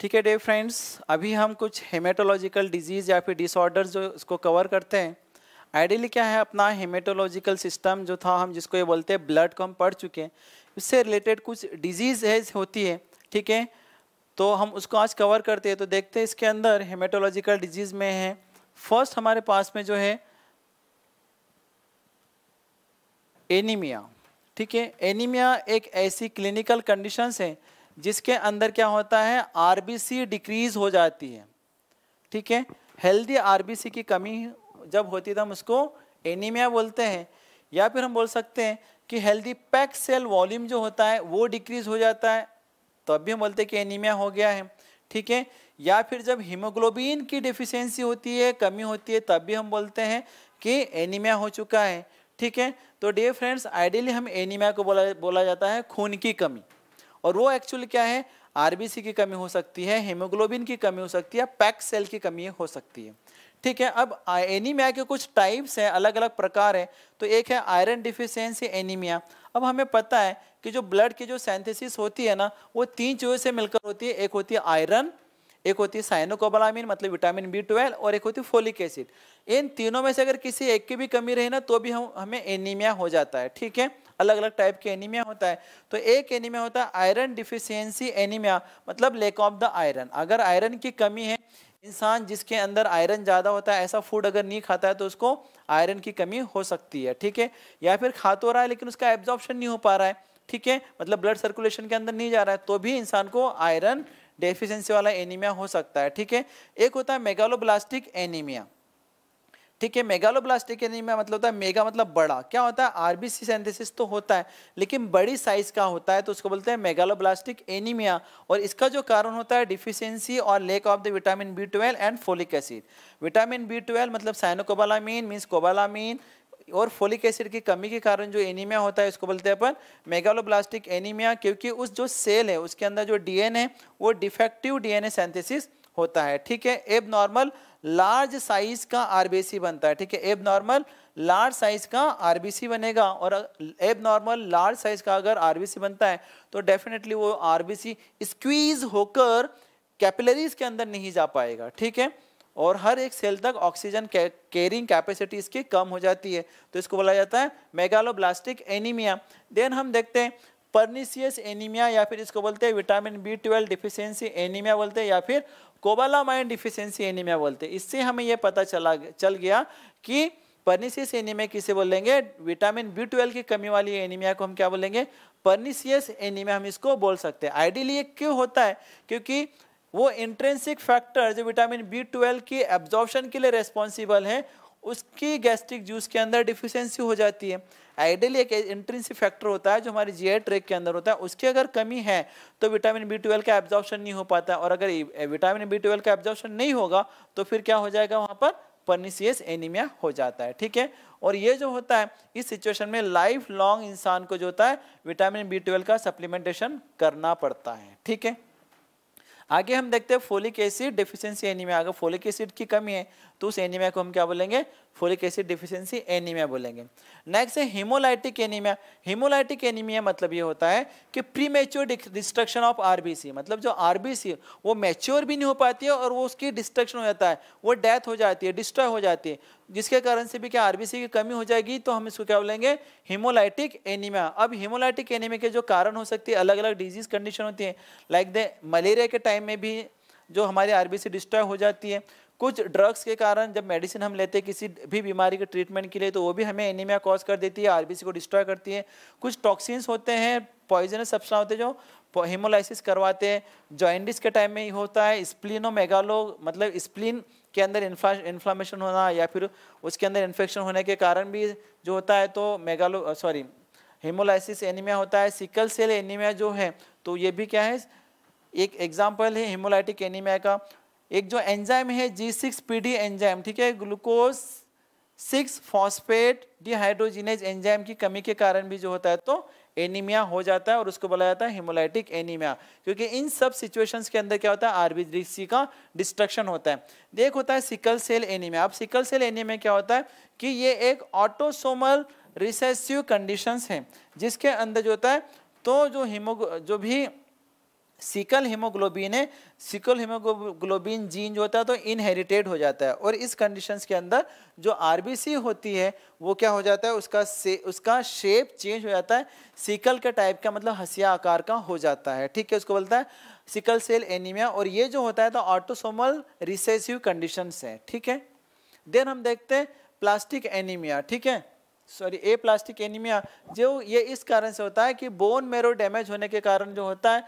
ठीक है day friends अभी हम कुछ हेमेटोलॉजिकल डिजीज़ या फिर डिसऑर्डर जो इसको कवर करते हैं आइडियली क्या है अपना हेमेटोलॉजिकल सिस्टम जो था हम जिसको ये बोलते हैं ब्लड को हम पढ़ चुके हैं उससे रिलेटेड कुछ डिजीज़ है होती है ठीक है तो हम उसको आज कवर करते हैं तो देखते हैं इसके अंदर हेमेटोलॉजिकल डिजीज़ में है फर्स्ट हमारे पास में जो है एनीमिया ठीक है एनीमिया एक ऐसी क्लिनिकल कंडीशंस है जिसके अंदर क्या होता है आरबीसी डिक्रीज हो जाती है ठीक है हेल्दी आरबीसी की कमी जब होती है तो हम उसको एनीमिया बोलते हैं या फिर हम बोल सकते हैं कि हेल्दी पैक सेल वॉल्यूम जो होता है वो डिक्रीज हो जाता है तो भी हम बोलते हैं कि एनीमिया हो गया है ठीक है या फिर जब हीमोग्लोबिन की डिफिशेंसी होती है कमी होती है तब भी हम बोलते हैं कि एनीमिया हो चुका है ठीक है तो डे फ्रेंड्स आइडियली हम एनीमिया को बोला बोला जाता है खून की कमी और वो एक्चुअली क्या है आरबीसी की कमी हो सकती है हेमोग्लोबिन की कमी हो सकती है पैक सेल की कमी हो सकती है ठीक है अब एनीमिया के कुछ टाइप्स हैं अलग अलग प्रकार हैं तो एक है आयरन डिफिशियंसी एनीमिया अब हमें पता है कि जो ब्लड की जो सेंथेसिस होती है ना वो तीन चीज़ों से मिलकर होती है एक होती है आयरन एक होती है साइनोकोबलामिन मतलब विटामिन बी ट्वेल्व और एक होती है फोलिक एसिड इन तीनों में से अगर किसी एक की भी कमी रहे ना तो भी हम हमें एनीमिया हो जाता है ठीक है अलग अलग टाइप के एनीमिया होता है तो एक एनीमिया होता है आयरन डिफिशियंसी एनीमिया मतलब लेक ऑफ द आयरन अगर आयरन की कमी है इंसान जिसके अंदर आयरन ज़्यादा होता है ऐसा फूड अगर नहीं खाता है तो उसको आयरन की कमी हो सकती है ठीक है या फिर खा तो रहा है लेकिन उसका एब्जॉर्प्शन नहीं हो पा रहा है ठीक है मतलब ब्लड सर्कुलेशन के अंदर नहीं जा रहा है तो भी इंसान को आयरन डेफिशिएंसी वाला एनीमिया हो सकता है ठीक है एक होता है मेगालोब्लास्टिक एनीमिया ठीक है मेगालोब्लास्टिक एनीमिया मतलब होता है मेगा मतलब बड़ा क्या होता है आरबीसी सेंथेसिस तो होता है लेकिन बड़ी साइज का होता है तो उसको बोलते हैं मेगालोब्लास्टिक एनीमिया और इसका जो कारण होता है डिफिशियंसी और lack of the vitamin B twelve and folic acid vitamin B twelve मतलब साइनोकोबालामीन मीन्स कोबालामीन और फोलिक एसिड की कमी के कारण जो एनीमिया होता है उसको बोलते हैं अपन मेगालोब्लास्टिक एनीमिया क्योंकि उस जो सेल है उसके अंदर जो डीएनए वो डिफेक्टिव डीएनए सेंथेसिस होता है ठीक है एब नॉर्मल लार्ज साइज का आरबीसी बनता है ठीक है एब नॉर्मल लार्ज साइज का आरबीसी बनेगा और एब नॉर्मल लार्ज साइज का अगर आरबीसी बनता है तो डेफिनेटली वो आरबीसी स्क्वीज होकर कैपिलरीज के अंदर नहीं जा पाएगा ठीक है और हर एक सेल तक ऑक्सीजन कैरिंग कैपेसिटी इसकी कम हो जाती है तो इसको बोला जाता है मेगालोब्लास्टिक एनीमिया देन हम देखते हैं परनीसियस एनीमिया या फिर इसको बोलते हैं vitamin B twelve deficiency anaemia बोलते हैं या फिर कोबालामाइन डिफिशियंसी एनीमिया बोलते हैं इससे हमें यह पता चला चल गया कि परनीसियस एनीमिया किसे बोलेंगे विटामिन बी ट्वेल्व की कमी वाली एनीमिया को हम क्या बोलेंगे परनीसियस एनीमिया हम इसको बोल सकते हैं आइडियली ये क्यों होता है क्योंकि वो इंट्रेंसिक फैक्टर जो विटामिन बी ट्वेल्व की एब्जॉर्प्शन के लिए रेस्पॉन्सिबल है उसकी गैस्ट्रिक जूस के अंदर डिफिशेंसी हो जाती है आइडियली एक इंट्रेंसिक फैक्टर होता है जो हमारे जीआई ट्रैक के अंदर होता है उसकी अगर कमी है तो विटामिन बी ट्वेल्व का एब्जॉर्प्शन नहीं हो पाता और अगर विटामिन बी ट्वेल्व का एब्जॉर्प्शन नहीं होगा तो फिर क्या हो जाएगा वहाँ पर पर्निसियस एनीमिया हो जाता है ठीक है और ये जो होता है इस सिचुएशन में लाइफ लॉन्ग इंसान को जो होता है विटामिन बी ट्वेल्व का सप्लीमेंटेशन करना पड़ता है ठीक है आगे हम देखते हैं फोलिक एसिड डिफिशियंसी एनीमिया अगर फोलिक एसिड की कमी है तो उस एनीमिया को हम क्या बोलेंगे फोलिक एसिड डिफिशियंसी एनीमिया बोलेंगे नेक्स्ट है हिमोलाइटिक एनीमिया हिमोलाइटिक एनीमिया मतलब ये होता है कि premature destruction of RBC मतलब जो आरबीसी वो मेच्योर भी नहीं हो पाती है और वो उसकी डिस्ट्रक्शन हो जाता है वो डेथ हो जाती है डिस्ट्रॉय हो जाती है जिसके कारण से भी क्या आरबीसी की कमी हो जाएगी तो हम इसको क्या बोलेंगे हिमोलाइटिक एनीमिया अब हिमोलाइटिक एनीमिया के जो कारण हो सकती है अलग अलग डिजीज कंडीशन होती है लाइक द मलेरिया के टाइम में भी जो हमारी आरबीसी डिस्ट्रॉय हो जाती है कुछ ड्रग्स के कारण जब मेडिसिन हम लेते हैं किसी भी बीमारी के ट्रीटमेंट के लिए तो वो भी हमें एनीमिया कॉज कर देती है आरबीसी को डिस्ट्रॉय करती है कुछ टॉक्सिन्स होते हैं पॉइजनस सब्सा होते हैं जो हेमोलाइसिस करवाते हैं जॉइंडिस के टाइम में ही होता है स्प्लिनो मेगालो मतलब स्प्लिन के अंदर इन्फ्लामेशन होना या फिर उसके अंदर इन्फेक्शन होने के कारण भी जो होता है तो मेगालो सॉरी हेमोलाइसिस एनीमिया होता है सिकल सेल एनीमिया जो है तो ये भी क्या है एक एग्जाम्पल है हेमोलाइटिक एनीमिया का एक जो एंजाइम है G six P D enzyme ठीक है glucose six phosphate dehydrogenase enzyme की कमी के कारण भी जो होता है तो एनीमिया हो जाता है और उसको बोला जाता है हिमोलाइटिक एनीमिया क्योंकि इन सब सिचुएशंस के अंदर क्या होता है आरबीसी का डिस्ट्रक्शन होता है देख होता है सिकल सेल एनीमिया अब सिकल सेल एनीमिया क्या होता है कि ये एक ऑटोसोमल रिसेसिव कंडीशंस है जिसके अंदर जो होता है तो जो हिमो जो भी सिकल हीमोग्लोबिन है सिकल हीमोग्लोबिन जीन जो होता है तो इनहेरिटेड हो जाता है और इस कंडीशंस के अंदर जो आरबीसी होती है वो क्या हो जाता है उसका से उसका शेप चेंज हो जाता है सिकल के टाइप का मतलब हसिया आकार का हो जाता है ठीक है उसको बोलता है सिकल सेल एनीमिया और ये जो होता है तो ऑटोसोमल रिसेसिव कंडीशंस है ठीक है देन हम देखते हैं प्लास्टिक एनीमिया ठीक है सॉरी ए प्लास्टिक एनीमिया जो ये इस कारण से होता है कि बोन मेरो डैमेज होने के कारण जो होता है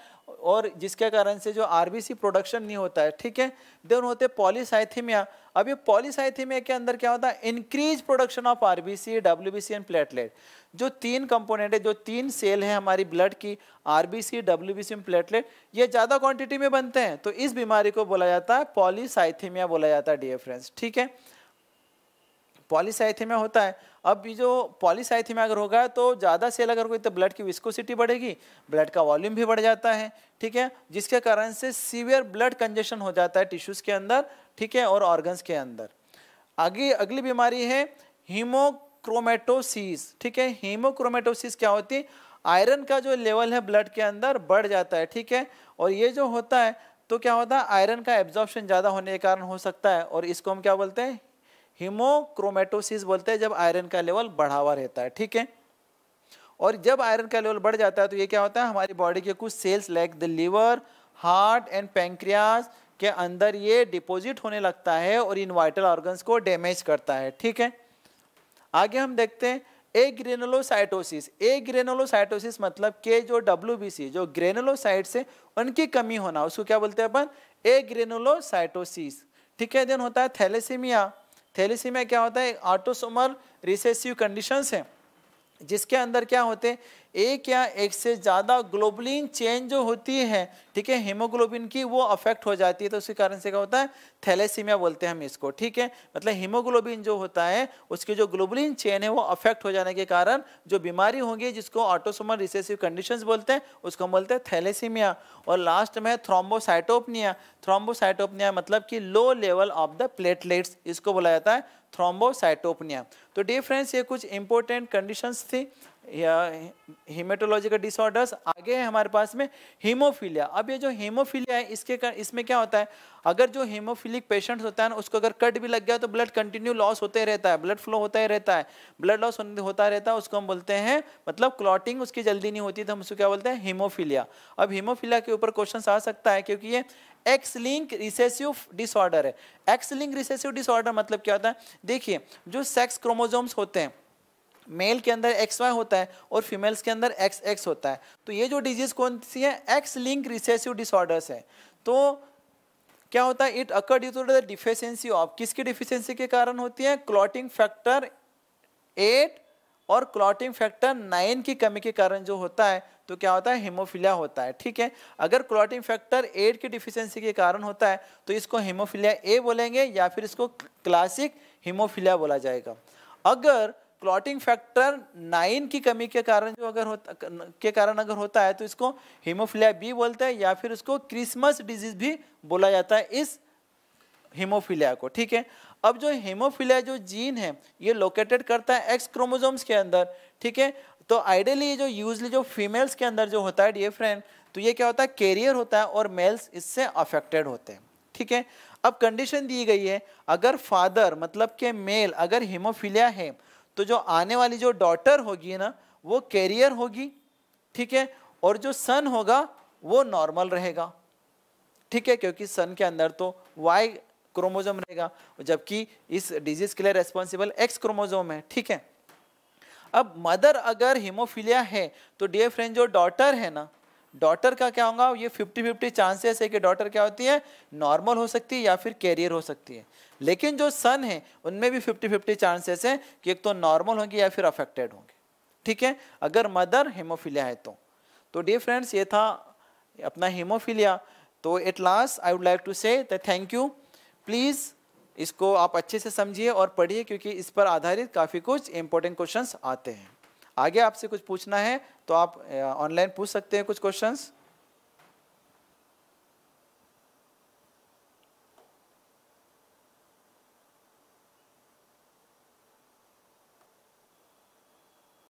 और जिसके कारण से जो आरबीसी प्रोडक्शन नहीं होता है ठीक है देन होते हैं पॉलीसाइथीमिया अब ये पॉलीसाइथीमिया के अंदर क्या होता है increase production of RBC WBC and platelet जो तीन कंपोनेंट है जो तीन सेल है हमारी ब्लड की आरबीसी डब्ल्यूबीसी एंड प्लेटलेट ये ज़्यादा क्वांटिटी में बनते हैं तो इस बीमारी को बोला जाता है पॉलीसाइथीमिया बोला जाता है डियर फ्रेंड्स ठीक है पॉलीसाइथीमिया होता है अब ये जो पॉलीसाइथीमिया अगर होगा तो ज़्यादा सेल अगर होगी तो ब्लड की विस्कोसिटी बढ़ेगी ब्लड का वॉल्यूम भी बढ़ जाता है ठीक है जिसके कारण से सीवियर ब्लड कंजेशन हो जाता है टिश्यूज़ के अंदर ठीक है और ऑर्गन्स के अंदर आगे अगली बीमारी है हीमोक्रोमेटोसिस ठीक है हीमोक्रोमेटोसिस क्या होती है आयरन का जो लेवल है ब्लड के अंदर बढ़ जाता है ठीक है और ये जो होता है तो क्या होता है आयरन का एब्जॉर्प्शन ज़्यादा होने के कारण हो सकता है और इसको हम क्या बोलते हैं हिमोक्रोमेटोसिस बोलते हैं जब आयरन का लेवल बढ़ा हुआ रहता है ठीक है और जब आयरन का लेवल बढ़ जाता है तो ये क्या होता है हमारी बॉडी के कुछ cells like the liver heart and pancreas के अंदर ये डिपॉजिट होने लगता है और इन वाइटल ऑर्गन्स को डैमेज करता है ठीक है आगे हम देखते हैं ए ग्रेनोलोसाइटोसिस ए ग्रेनोलोसाइटोसिस मतलब के जो डब्ल्यू जो ग्रेनोलोसाइट है उनकी कमी होना उसको क्या बोलते हैं अपन ए ग्रेनोलोसाइटोसिस ठीक है देन होता है थैलेसीमिया थैलीसीमिया क्या होता है ऑटोसोमल रिसेसिव कंडीशंस हैं जिसके अंदर क्या होते हैं एक या एक से ज़्यादा ग्लोबलिन चेन जो होती है ठीक है हीमोग्लोबिन की वो अफेक्ट हो जाती है तो उसके कारण से क्या होता है थैलेसीमिया बोलते हैं हम इसको ठीक है मतलब हीमोग्लोबिन जो होता है उसकी जो ग्लोबलिन चेन है वो अफेक्ट हो जाने के कारण जो बीमारी होगी जिसको ऑटोसोमल रिसेसिव कंडीशन बोलते हैं उसको हम बोलते हैं थैलेसीमिया और लास्ट में थ्रोम्बोसाइटोपनिया थ्रोम्बोसाइटोपनिया मतलब कि low level of the platelets इसको बोला जाता है थ्रोम्बोसाइटोपनिया तो डी फ्रेंड्स ये कुछ इंपॉर्टेंट कंडीशंस थी या हीमेटोलॉजिकल डिसऑर्डर्स आगे है हमारे पास में हीमोफीलिया अब ये जो हीमोफीलिया है इसके कर, इसमें क्या होता है अगर जो हीमोफिलिक पेशेंट्स होता है ना उसको अगर कट भी लग गया तो ब्लड कंटिन्यू लॉस होते रहता है ब्लड फ्लो होता ही रहता है ब्लड लॉस होता रहता है उसको हम बोलते हैं मतलब क्लॉटिंग उसकी जल्दी नहीं होती तो हम उसको क्या बोलते हैं हीमोफीलिया अब हीमोफीलिया के ऊपर क्वेश्चन आ सकता है क्योंकि ये एक्स लिंक रिसेसिव डिसऑर्डर है एक्स लिंक रिसेसिव डिसऑर्डर मतलब क्या होता है देखिए जो सेक्स क्रोमोजोम्स होते हैं मेल के अंदर एक्स वाई होता है और फीमेल्स के अंदर एक्स एक्स होता है तो ये जो डिजीज़ कौन सी है एक्स लिंक रिसेसिव डिसऑर्डर्स है तो क्या होता है it occur due to the deficiency of किसकी डिफिशियंसी के कारण होती है क्लॉटिंग फैक्टर एट और क्लॉटिंग फैक्टर नाइन की कमी के कारण जो होता है तो क्या होता है हेमोफिलिया होता है ठीक है अगर क्लॉटिंग फैक्टर एट की डिफिशियंसी के कारण होता है तो इसको हेमोफिलिया ए बोलेंगे या फिर इसको क्लासिक हेमोफिलिया बोला जाएगा अगर क्लॉटिंग फैक्टर नाइन की कमी के कारण जो अगर होता के कारण अगर होता है तो इसको हीमोफिलिया बी बोलते हैं या फिर उसको क्रिसमस डिजीज भी बोला जाता है इस हीमोफिलिया को ठीक है अब जो हीमोफिलिया जो जीन है ये लोकेटेड करता है एक्स क्रोमोजोम्स के अंदर ठीक है तो आइडियली ये जो यूजली जो फीमेल्स के अंदर जो होता है डी फ्रेंड तो ये क्या होता है कैरियर होता है और मेल्स इससे अफेक्टेड होते हैं ठीक है अब कंडीशन दी गई है अगर फादर मतलब के मेल अगर हीमोफिलिया है तो जो आने वाली जो डॉटर होगी ना वो कैरियर होगी ठीक है और जो सन होगा वो नॉर्मल रहेगा ठीक है क्योंकि सन के अंदर तो वाई क्रोमोजोम रहेगा जबकि इस डिजीज के लिए रेस्पॉन्सिबल एक्स क्रोमोजोम है ठीक है अब मदर अगर हिमोफीलिया है तो डियर फ्रेंड जो डॉटर है ना डॉटर का क्या होगा ये फिफ्टी फिफ्टी चांसेस है कि डॉटर क्या होती है नॉर्मल हो सकती है या फिर कैरियर हो सकती है लेकिन जो सन है उनमें भी फिफ्टी फिफ्टी चांसेस है कि एक तो नॉर्मल होंगे या फिर अफेक्टेड होंगे ठीक है अगर मदर हेमोफिलिया है तो तो डियर फ्रेंड्स ये था अपना हेमोफिलिया तो at last I would like to say thank you please इसको आप अच्छे से समझिए और पढ़िए क्योंकि इस पर आधारित काफ़ी कुछ इंपॉर्टेंट क्वेश्चंस आते हैं आगे आपसे कुछ पूछना है तो आप ऑनलाइन पूछ सकते हैं कुछ क्वेश्चंस